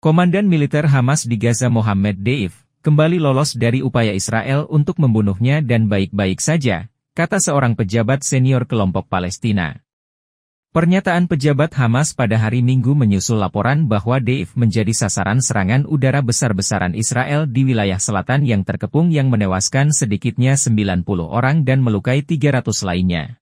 Komandan militer Hamas di Gaza Mohammed Deif kembali lolos dari upaya Israel untuk membunuhnya dan baik-baik saja, kata seorang pejabat senior kelompok Palestina. Pernyataan pejabat Hamas pada hari Minggu menyusul laporan bahwa Deif menjadi sasaran serangan udara besar-besaran Israel di wilayah selatan yang terkepung yang menewaskan sedikitnya 90 orang dan melukai 300 lainnya.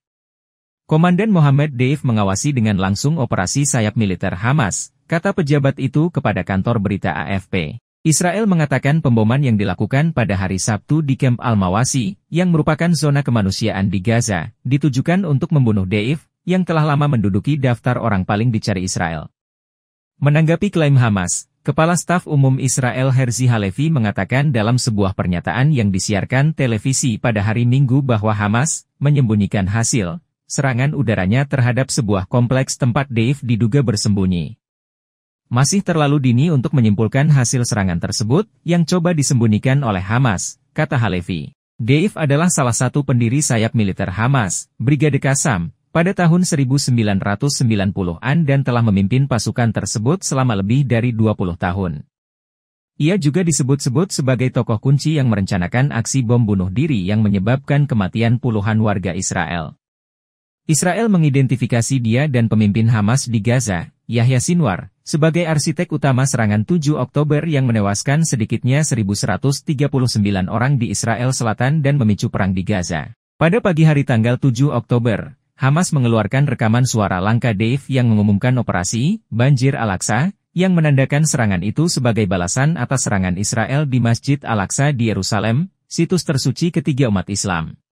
Komandan Mohammed Deif mengawasi dengan langsung operasi sayap militer Hamas, Kata pejabat itu kepada kantor berita AFP. Israel mengatakan pemboman yang dilakukan pada hari Sabtu di Camp Al-Mawasi, yang merupakan zona kemanusiaan di Gaza, ditujukan untuk membunuh Deif, yang telah lama menduduki daftar orang paling dicari Israel. Menanggapi klaim Hamas, Kepala Staf Umum Israel Herzi Halevi mengatakan dalam sebuah pernyataan yang disiarkan televisi pada hari Minggu bahwa Hamas menyembunyikan hasil serangan udaranya terhadap sebuah kompleks tempat Deif diduga bersembunyi. Masih terlalu dini untuk menyimpulkan hasil serangan tersebut yang coba disembunyikan oleh Hamas, kata Halevi. Deif adalah salah satu pendiri sayap militer Hamas, Brigade Kasam, pada tahun 1990-an dan telah memimpin pasukan tersebut selama lebih dari 20 tahun. Ia juga disebut-sebut sebagai tokoh kunci yang merencanakan aksi bom bunuh diri yang menyebabkan kematian puluhan warga Israel. Israel mengidentifikasi dia dan pemimpin Hamas di Gaza, Yahya Sinwar, sebagai arsitek utama serangan 7 Oktober yang menewaskan sedikitnya 1.139 orang di Israel Selatan dan memicu perang di Gaza. Pada pagi hari tanggal 7 Oktober, Hamas mengeluarkan rekaman suara langka Dave yang mengumumkan operasi Banjir Al-Aqsa, yang menandakan serangan itu sebagai balasan atas serangan Israel di Masjid Al-Aqsa di Yerusalem, situs tersuci ketiga umat Islam.